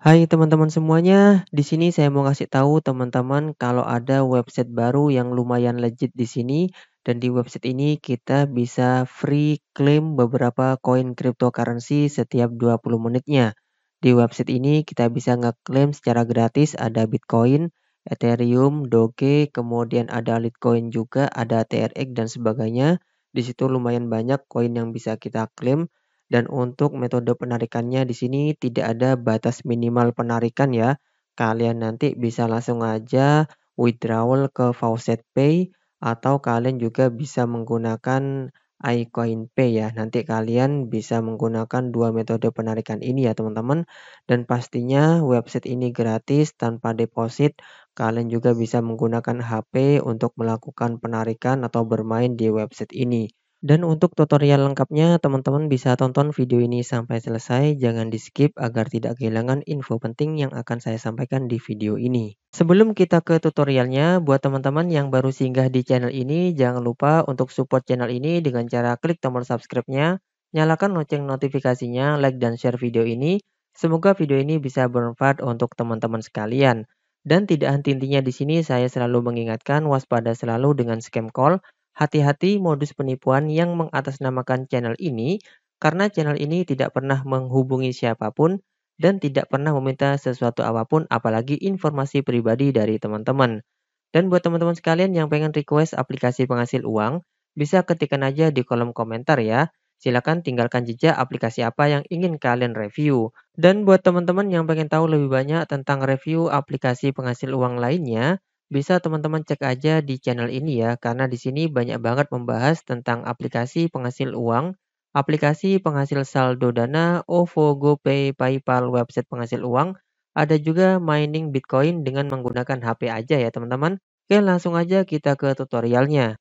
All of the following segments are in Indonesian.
Hai teman-teman semuanya, di sini saya mau ngasih tahu teman-teman kalau ada website baru yang lumayan legit di sini dan di website ini kita bisa free claim beberapa koin cryptocurrency setiap 20 menitnya. Di website ini kita bisa ngeklaim secara gratis ada Bitcoin, Ethereum, Doge, kemudian ada Litecoin juga, ada TRX dan sebagainya. Di situ lumayan banyak koin yang bisa kita klaim dan untuk metode penarikannya di sini tidak ada batas minimal penarikan ya. Kalian nanti bisa langsung aja withdrawal ke Faucet Pay atau kalian juga bisa menggunakan iCoin Pay ya. Nanti kalian bisa menggunakan dua metode penarikan ini ya teman-teman. Dan pastinya website ini gratis tanpa deposit. Kalian juga bisa menggunakan HP untuk melakukan penarikan atau bermain di website ini. Dan untuk tutorial lengkapnya, teman-teman bisa tonton video ini sampai selesai, jangan di skip agar tidak kehilangan info penting yang akan saya sampaikan di video ini. Sebelum kita ke tutorialnya, buat teman-teman yang baru singgah di channel ini, jangan lupa untuk support channel ini dengan cara klik tombol subscribe-nya, nyalakan lonceng notifikasinya, like dan share video ini. Semoga video ini bisa bermanfaat untuk teman-teman sekalian. Dan tidak henti-hentinya di sini saya selalu mengingatkan waspada selalu dengan scam call, Hati-hati modus penipuan yang mengatasnamakan channel ini karena channel ini tidak pernah menghubungi siapapun dan tidak pernah meminta sesuatu apapun apalagi informasi pribadi dari teman-teman. Dan buat teman-teman sekalian yang pengen request aplikasi penghasil uang, bisa ketikkan aja di kolom komentar ya. Silahkan tinggalkan jejak aplikasi apa yang ingin kalian review. Dan buat teman-teman yang pengen tahu lebih banyak tentang review aplikasi penghasil uang lainnya, bisa teman-teman cek aja di channel ini ya, karena di sini banyak banget membahas tentang aplikasi penghasil uang, aplikasi penghasil saldo dana, OVO, GoPay, PayPal, website penghasil uang, ada juga mining Bitcoin dengan menggunakan HP aja ya teman-teman. Oke, langsung aja kita ke tutorialnya.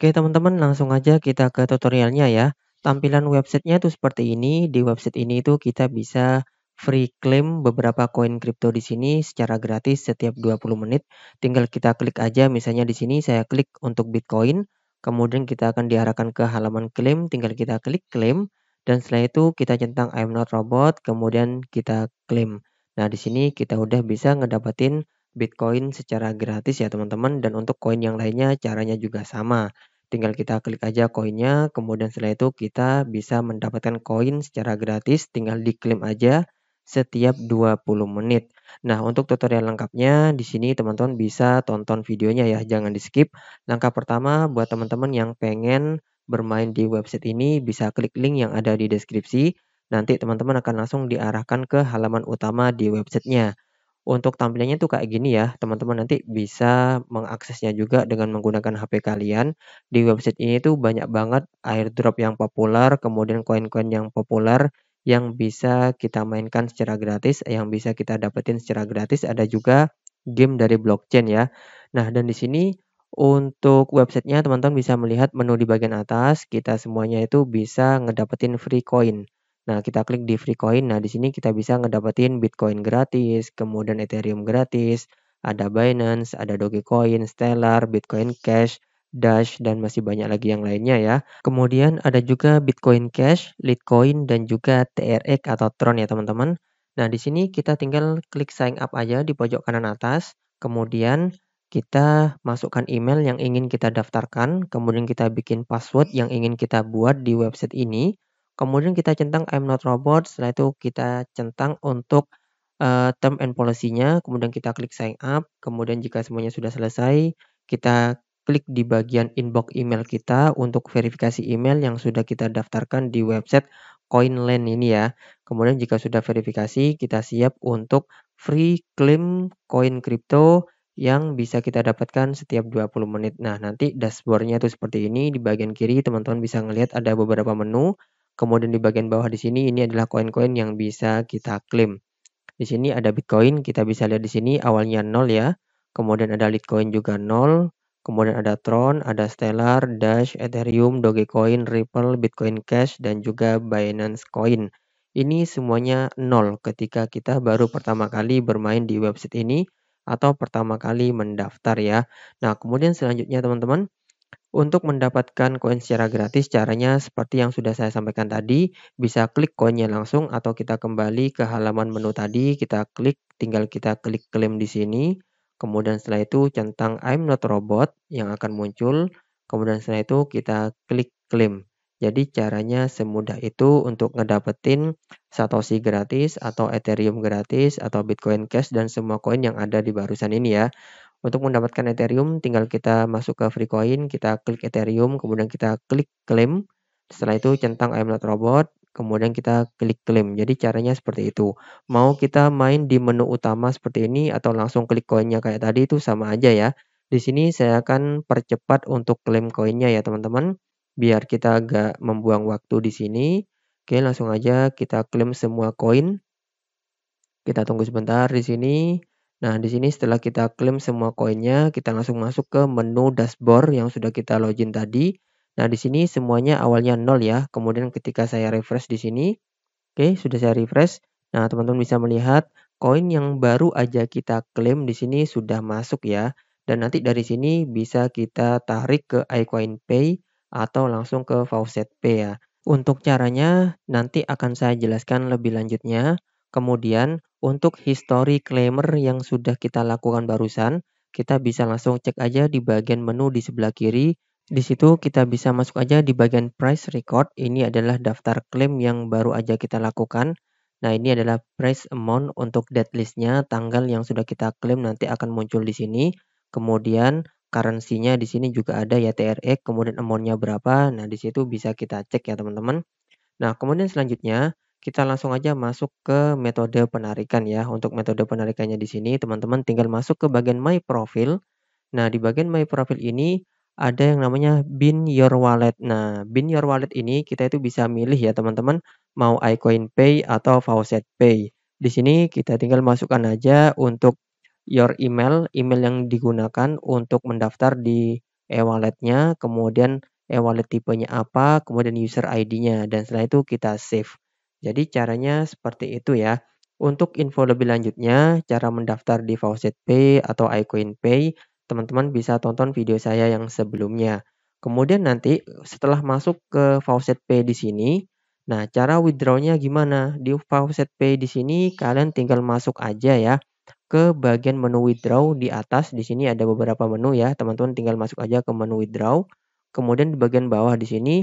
Oke teman-teman, langsung aja kita ke tutorialnya ya. Tampilan websitenya tuh seperti ini. Di website ini itu kita bisa free claim beberapa koin kripto di sini secara gratis setiap 20 menit. Tinggal kita klik aja misalnya di sini saya klik untuk Bitcoin, kemudian kita akan diarahkan ke halaman claim, tinggal kita klik claim dan setelah itu kita centang I'm not robot, kemudian kita claim. Nah, di sini kita udah bisa ngedapetin Bitcoin secara gratis ya teman-teman dan untuk koin yang lainnya caranya juga sama. Tinggal kita klik aja koinnya, kemudian setelah itu kita bisa mendapatkan koin secara gratis, tinggal diklaim aja setiap 20 menit. Nah, untuk tutorial lengkapnya di sini teman-teman bisa tonton videonya ya, jangan di-skip. Langkah pertama buat teman-teman yang pengen bermain di website ini bisa klik link yang ada di deskripsi. Nanti teman-teman akan langsung diarahkan ke halaman utama di websitenya. Untuk tampilannya tuh kayak gini ya, teman-teman nanti bisa mengaksesnya juga dengan menggunakan HP kalian. Di website ini tuh banyak banget airdrop yang populer, kemudian koin-koin yang populer yang bisa kita mainkan secara gratis, yang bisa kita dapetin secara gratis, ada juga game dari blockchain ya. Nah, dan di sini untuk websitenya teman-teman bisa melihat menu di bagian atas, kita semuanya itu bisa ngedapetin free coin. Nah, kita klik di free coin. Nah, di sini kita bisa ngedapetin Bitcoin gratis, kemudian Ethereum gratis, ada Binance, ada Dogecoin, Stellar, Bitcoin Cash, Dash, dan masih banyak lagi yang lainnya ya. Kemudian ada juga Bitcoin Cash, Litecoin, dan juga TRX atau Tron ya teman-teman. Nah, di sini kita tinggal klik sign up aja di pojok kanan atas. Kemudian kita masukkan email yang ingin kita daftarkan. Kemudian kita bikin password yang ingin kita buat di website ini. Kemudian kita centang I'm not robot. Setelah itu kita centang untuk uh, term and policy-nya. Kemudian kita klik sign up. Kemudian jika semuanya sudah selesai, kita klik di bagian inbox email kita untuk verifikasi email yang sudah kita daftarkan di website Coinland ini ya. Kemudian jika sudah verifikasi, kita siap untuk free claim koin kripto yang bisa kita dapatkan setiap 20 menit. Nah, nanti dashboardnya itu seperti ini. Di bagian kiri teman-teman bisa melihat ada beberapa menu. Kemudian di bagian bawah di sini ini adalah koin-koin yang bisa kita klaim. Di sini ada Bitcoin, kita bisa lihat di sini awalnya 0 ya. Kemudian ada Litecoin juga 0, Kemudian ada Tron, ada Stellar, Dash, Ethereum, Dogecoin, Ripple, Bitcoin Cash, dan juga Binance Coin. Ini semuanya nol ketika kita baru pertama kali bermain di website ini atau pertama kali mendaftar ya. Nah, kemudian selanjutnya teman-teman, untuk mendapatkan koin secara gratis, caranya seperti yang sudah saya sampaikan tadi, bisa klik koinnya langsung atau kita kembali ke halaman menu tadi, kita klik, tinggal kita klik klaim di sini. Kemudian setelah itu centang I'm not robot yang akan muncul. Kemudian setelah itu kita klik claim. Jadi caranya semudah itu untuk ngedapetin Satoshi gratis atau Ethereum gratis atau Bitcoin Cash dan semua koin yang ada di barusan ini ya. Untuk mendapatkan Ethereum tinggal kita masuk ke Freecoin, kita klik Ethereum, kemudian kita klik claim. Setelah itu centang I'm not robot, kemudian kita klik claim. Jadi caranya seperti itu. Mau kita main di menu utama seperti ini atau langsung klik koinnya kayak tadi itu sama aja ya. Di sini saya akan percepat untuk klaim koinnya ya teman-teman. Biar kita agak membuang waktu di sini. Oke, langsung aja kita klaim semua koin. Kita tunggu sebentar di sini. Nah, di sini setelah kita klaim semua koinnya, kita langsung masuk ke menu dashboard yang sudah kita login tadi. Nah, di sini semuanya awalnya nol ya. Kemudian ketika saya refresh di sini, oke, okay, sudah saya refresh. Nah, teman-teman bisa melihat koin yang baru aja kita klaim di sini sudah masuk ya. Dan nanti dari sini bisa kita tarik ke iCoin Pay atau langsung ke Faucet Pay ya. Untuk caranya nanti akan saya jelaskan lebih lanjutnya. Kemudian untuk history claimer yang sudah kita lakukan barusan, kita bisa langsung cek aja di bagian menu di sebelah kiri di situ kita bisa masuk aja di bagian price record. Ini adalah daftar klaim yang baru aja kita lakukan. Nah, ini adalah price amount untuk date listnya, tanggal yang sudah kita klaim nanti akan muncul di sini. Kemudian currency-nya di sini juga ada ya TRX, e, kemudian amount-nya berapa. Nah, di situ bisa kita cek ya, teman-teman. Nah, kemudian selanjutnya kita langsung aja masuk ke metode penarikan ya. Untuk metode penarikannya di sini, teman-teman tinggal masuk ke bagian My Profile. Nah, di bagian My Profile ini ada yang namanya Bin Your Wallet. Nah, Bin Your Wallet ini kita itu bisa milih ya teman-teman, mau iCoin Pay atau Faucet Pay. Di sini kita tinggal masukkan aja untuk your email, email yang digunakan untuk mendaftar di e-walletnya, kemudian e-wallet tipenya apa, kemudian user ID-nya, dan setelah itu kita save. Jadi caranya seperti itu ya. Untuk info lebih lanjutnya, cara mendaftar di Faucet Pay atau iCoin Pay, teman-teman bisa tonton video saya yang sebelumnya. Kemudian nanti setelah masuk ke faucet P di sini, nah cara withdrawnya gimana? Di faucet P di sini kalian tinggal masuk aja ya ke bagian menu withdraw di atas. Di sini ada beberapa menu ya, teman-teman tinggal masuk aja ke menu withdraw. Kemudian di bagian bawah di sini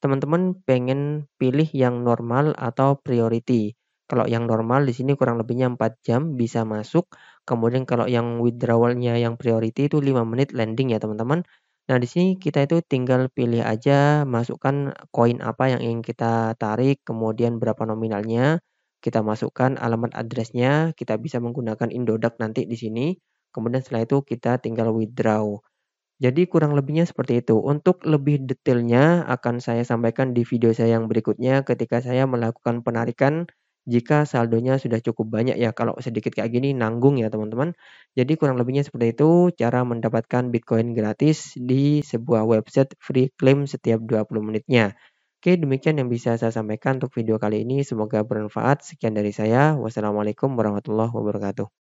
teman-teman pengen pilih yang normal atau priority. Kalau yang normal di sini kurang lebihnya 4 jam bisa masuk. Kemudian kalau yang withdrawalnya yang priority itu 5 menit landing ya teman-teman. Nah di sini kita itu tinggal pilih aja masukkan koin apa yang ingin kita tarik, kemudian berapa nominalnya. Kita masukkan alamat addressnya, kita bisa menggunakan Indodax nanti di sini. Kemudian setelah itu kita tinggal withdraw. Jadi kurang lebihnya seperti itu. Untuk lebih detailnya akan saya sampaikan di video saya yang berikutnya ketika saya melakukan penarikan jika saldonya sudah cukup banyak ya kalau sedikit kayak gini nanggung ya teman-teman. Jadi kurang lebihnya seperti itu cara mendapatkan Bitcoin gratis di sebuah website free claim setiap 20 menitnya. Oke, demikian yang bisa saya sampaikan untuk video kali ini. Semoga bermanfaat. Sekian dari saya. Wassalamualaikum warahmatullahi wabarakatuh.